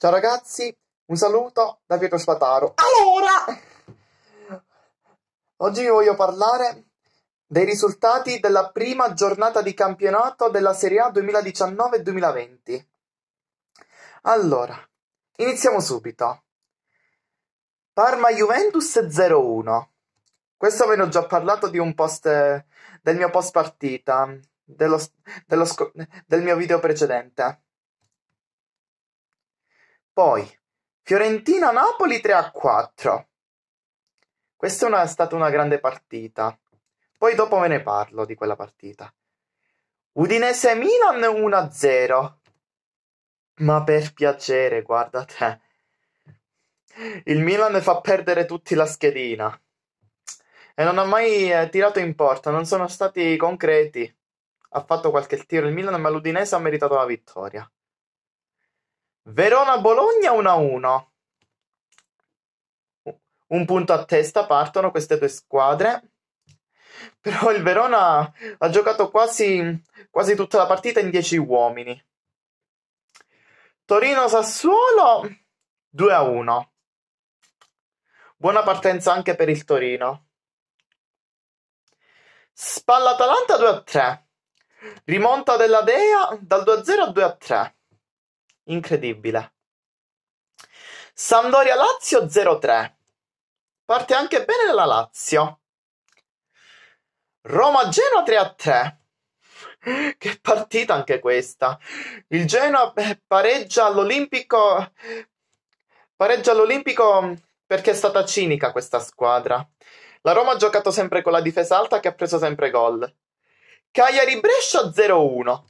Ciao ragazzi, un saluto da Pietro Spataro. Allora, oggi vi voglio parlare dei risultati della prima giornata di campionato della Serie A 2019-2020. Allora, iniziamo subito. Parma-Juventus 0-1. Questo ve ne ho già parlato di un post del mio post partita, dello, dello, del mio video precedente. Poi Fiorentina-Napoli 3-4. a Questa è stata una grande partita. Poi dopo ve ne parlo di quella partita. Udinese-Milan 1-0. a Ma per piacere, guarda te. Il Milan fa perdere tutti la schedina. E non ha mai eh, tirato in porta, non sono stati concreti. Ha fatto qualche tiro il Milan, ma l'Udinese ha meritato la vittoria. Verona-Bologna 1-1. Un punto a testa partono queste due squadre. Però il Verona ha giocato quasi, quasi tutta la partita in 10 uomini. Torino-Sassuolo 2-1. Buona partenza anche per il Torino. Spalla Atalanta 2 3. Rimonta della Dea dal 2 0 al 2 3 incredibile. Sampdoria-Lazio 0-3. Parte anche bene la Lazio. Roma-Genoa 3-3. Che partita anche questa. Il Genoa pareggia all'Olimpico pareggia all'Olimpico perché è stata cinica questa squadra. La Roma ha giocato sempre con la difesa alta che ha preso sempre gol. Cagliari Brescia 0-1.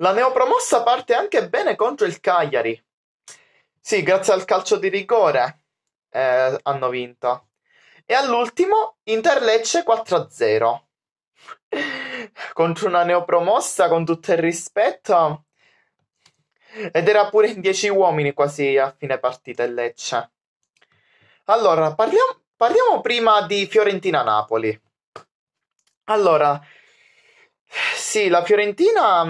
La neopromossa parte anche bene contro il Cagliari. Sì, grazie al calcio di rigore eh, hanno vinto. E all'ultimo Interlecce 4-0. contro una neopromossa, con tutto il rispetto. Ed era pure in 10 uomini quasi a fine partita il Lecce. Allora, parliamo, parliamo prima di Fiorentina-Napoli. Allora, sì, la Fiorentina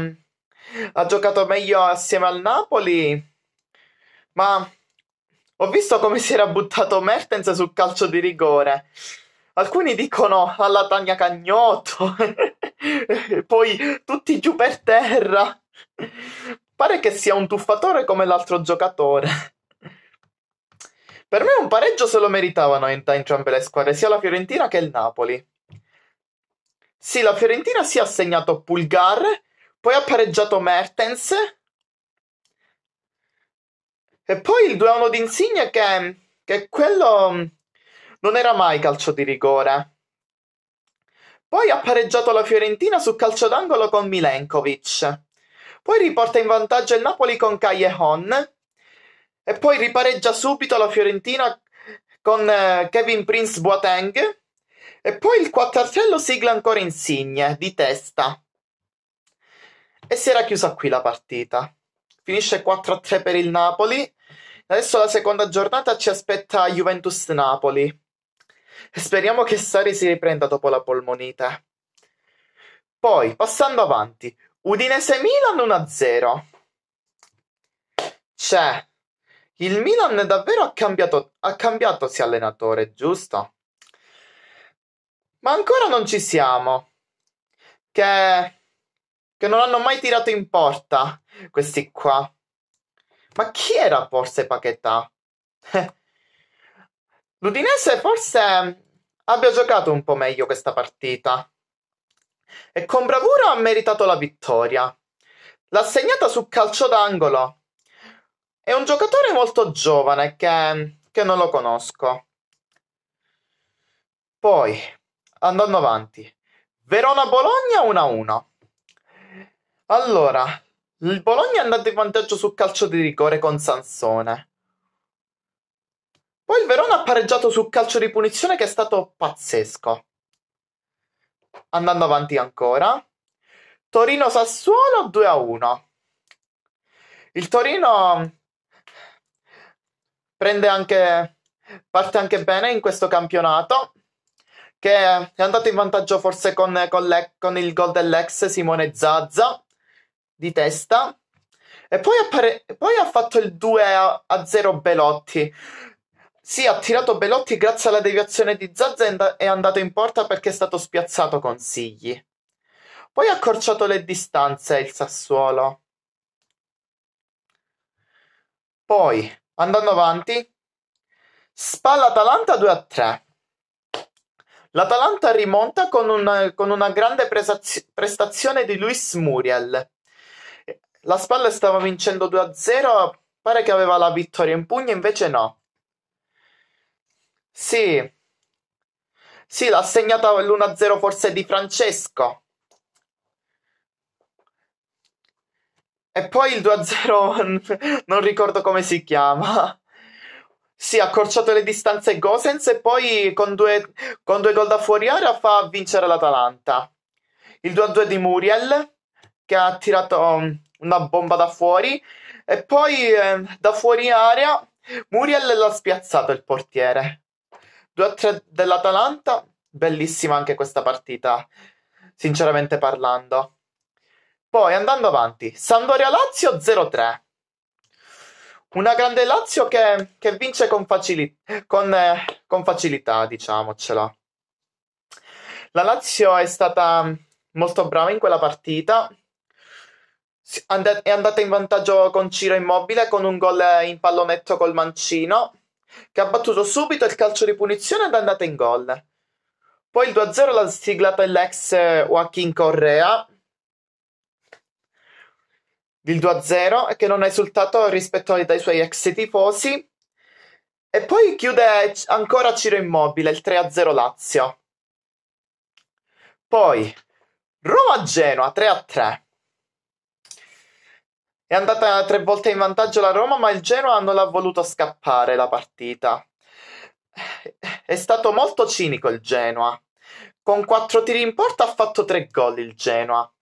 ha giocato meglio assieme al Napoli, ma ho visto come si era buttato Mertens sul calcio di rigore. Alcuni dicono alla Tania Cagnotto, poi tutti giù per terra. Pare che sia un tuffatore come l'altro giocatore. Per me un pareggio se lo meritavano entrambe le squadre, sia la Fiorentina che il Napoli. Sì, la Fiorentina si è assegnato Pulgar poi ha pareggiato Mertens e poi il 2-1 di Insigne che, che quello mm, non era mai calcio di rigore. Poi ha pareggiato la Fiorentina su calcio d'angolo con Milenkovic. Poi riporta in vantaggio il Napoli con Callejon. E poi ripareggia subito la Fiorentina con eh, Kevin Prince Boateng. E poi il quattartello sigla ancora Insigne, di testa. E si era chiusa qui la partita. Finisce 4-3 per il Napoli. Adesso la seconda giornata ci aspetta Juventus-Napoli. Speriamo che Sari si riprenda dopo la polmonite. Poi, passando avanti, Udinese-Milan 1-0. C'è cioè, il Milan davvero ha cambiato, ha cambiato sia allenatore, giusto? Ma ancora non ci siamo. Che che non hanno mai tirato in porta questi qua. Ma chi era forse Paquetà? Eh. L'Udinese forse abbia giocato un po' meglio questa partita e con bravura ha meritato la vittoria. L'ha segnata su calcio d'angolo. È un giocatore molto giovane che, che non lo conosco. Poi, andando avanti, Verona-Bologna 1-1. Allora, il Bologna è andato in vantaggio sul calcio di rigore con Sansone. Poi il Verona ha pareggiato sul calcio di punizione che è stato pazzesco. Andando avanti ancora. Torino-Sassuolo 2-1. Il Torino prende anche parte anche bene in questo campionato che è andato in vantaggio forse con, con, le, con il gol dell'ex Simone Zazza di testa. E poi, appare- poi ha fatto il 2 a-, a 0 Belotti. Sì, ha tirato Belotti grazie alla deviazione di Zazza e è andato in porta perché è stato spiazzato Consigli. Poi ha accorciato le distanze il Sassuolo. Poi, andando avanti, Spalla Atalanta 2 a 3. L'Atalanta rimonta con una, con una grande presaz- prestazione di Luis Muriel. La Spal stava vincendo 2-0, pare che aveva la vittoria in pugno, invece no. Sì. Sì, l'ha segnata l'1-0 forse di Francesco. E poi il 2-0 non ricordo come si chiama. Sì, ha accorciato le distanze Gosens e poi con due, con due gol da fuori area fa vincere l'Atalanta. Il 2-2 di Muriel che ha tirato una bomba da fuori e poi eh, da fuori area Muriel l'ha spiazzato il portiere. 2-3 dell'Atalanta, bellissima anche questa partita, sinceramente parlando. Poi andando avanti, Sandoria Lazio 0-3. Una grande Lazio che, che vince con, facili- con, eh, con facilità, diciamocela. La Lazio è stata mm, molto brava in quella partita, è andata in vantaggio con Ciro Immobile con un gol in pallonetto col mancino che ha battuto subito il calcio di punizione ed è andata in gol. Poi il 2-0 l'ha siglata l'ex eh, Joaquin Correa. Il 2-0 che non ha esultato rispetto ai suoi ex tifosi. E poi chiude ancora Ciro Immobile, il 3-0 Lazio. Poi Roma-Genoa 3-3. È andata tre volte in vantaggio la Roma, ma il Genoa non l'ha voluto scappare la partita. È stato molto cinico il Genoa. Con quattro tiri in porta ha fatto tre gol il Genoa.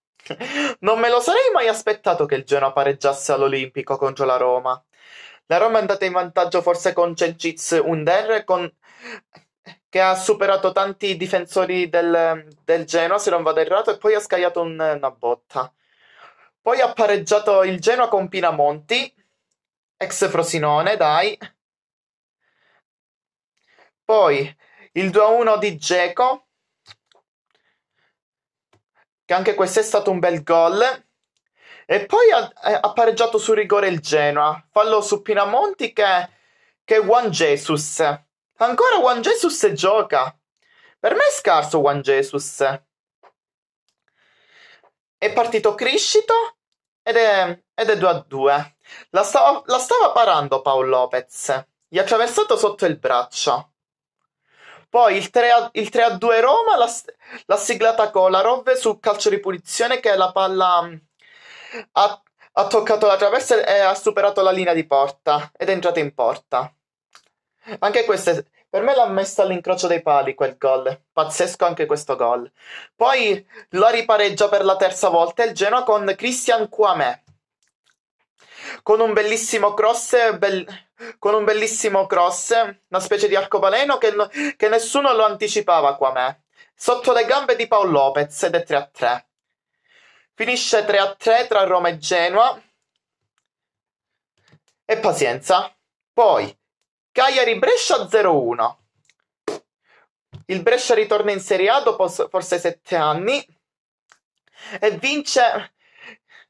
Non me lo sarei mai aspettato che il Genoa pareggiasse all'Olimpico contro la Roma. La Roma è andata in vantaggio forse con Cengiz Under, con... che ha superato tanti difensori del, del Genoa, se non vado errato, e poi ha scagliato un, una botta. Poi ha pareggiato il Genoa con Pinamonti, ex Frosinone, dai. Poi il 2-1 di Geco, che anche questo è stato un bel gol. E poi ha, eh, ha pareggiato su rigore il Genoa, fallo su Pinamonti che, che è Juan Jesus. Ancora Juan Jesus gioca. Per me è scarso Juan Jesus. È partito Criscito ed è, ed è 2 a 2. La stava, la stava parando Paolo Lopez, gli ha attraversato sotto il braccio. Poi il 3 a, il 3 a 2 Roma l'ha, l'ha siglata Kolarov sul calcio di punizione che la palla mm, ha, ha toccato la traversa e ha superato la linea di porta ed è entrata in porta. Anche questa è, per me l'ha messa all'incrocio dei pali quel gol. Pazzesco anche questo gol. Poi lo ripareggia per la terza volta il Genoa con Christian Kouamé. Con un bellissimo cross, bel... con un bellissimo cross, una specie di arcobaleno che, che nessuno lo anticipava Kouamé. Sotto le gambe di Paolo Lopez ed è 3-3. Finisce 3-3 tra Roma e Genoa. E pazienza. Poi Cagliari-Brescia 0-1. Il Brescia ritorna in Serie A dopo forse sette anni e vince,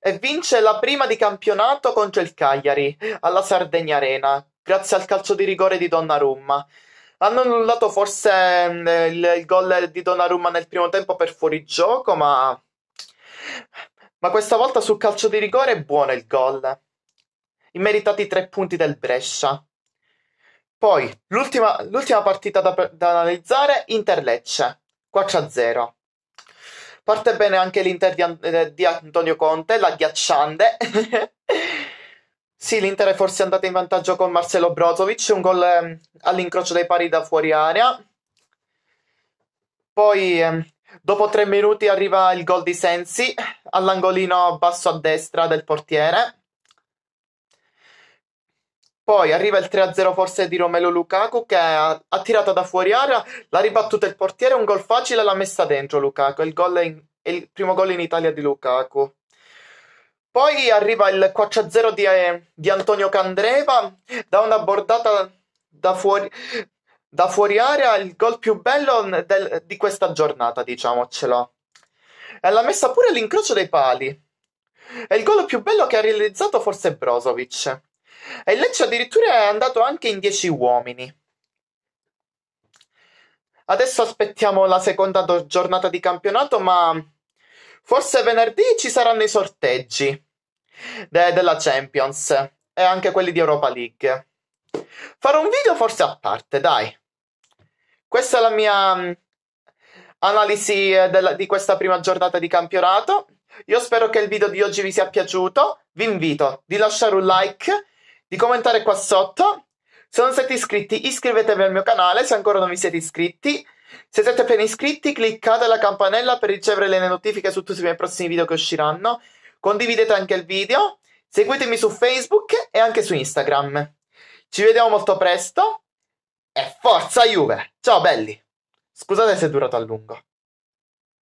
e vince la prima di campionato contro il Cagliari alla Sardegna Arena, grazie al calcio di rigore di Donnarumma. Hanno annullato forse mm, il, il gol di Donnarumma nel primo tempo per fuorigioco, ma, ma questa volta sul calcio di rigore è buono il gol. I meritati tre punti del Brescia. Poi l'ultima, l'ultima partita da, da analizzare, Inter-Lecce, 4-0. Parte bene anche l'Inter di, eh, di Antonio Conte, la ghiacciante. sì, l'Inter è forse andata in vantaggio con Marcelo Brozovic, un gol eh, all'incrocio dei pari da fuori area. Poi eh, Dopo tre minuti arriva il gol di Sensi all'angolino basso a destra del portiere. Poi arriva il 3-0 forse di Romelo Lukaku che ha, tirato da fuori area, l'ha ribattuto il portiere, un gol facile l'ha messa dentro Lukaku, il è, in, il primo gol in Italia di Lukaku. Poi arriva il 4-0 di, eh, di, Antonio Candreva, da una bordata da fuori, da fuori area, il gol più bello del, di questa giornata, diciamocelo. E l'ha messa pure all'incrocio dei pali. È il gol più bello che ha realizzato forse Brozovic. E il Lecce addirittura è andato anche in 10 uomini. Adesso aspettiamo la seconda do- giornata di campionato, ma forse venerdì ci saranno i sorteggi de- della Champions e anche quelli di Europa League. Farò un video forse a parte, dai. Questa è la mia mm, analisi eh, della- di questa prima giornata di campionato. Io spero che il video di oggi vi sia piaciuto. Vi invito di lasciare un like di commentare qua sotto. Se non siete iscritti, iscrivetevi al mio canale se ancora non vi siete iscritti. Se siete appena iscritti, cliccate la campanella per ricevere le notifiche su tutti i miei prossimi video che usciranno. Condividete anche il video. Seguitemi su Facebook e anche su Instagram. Ci vediamo molto presto. E forza Juve! Ciao belli! Scusate se è durato a lungo.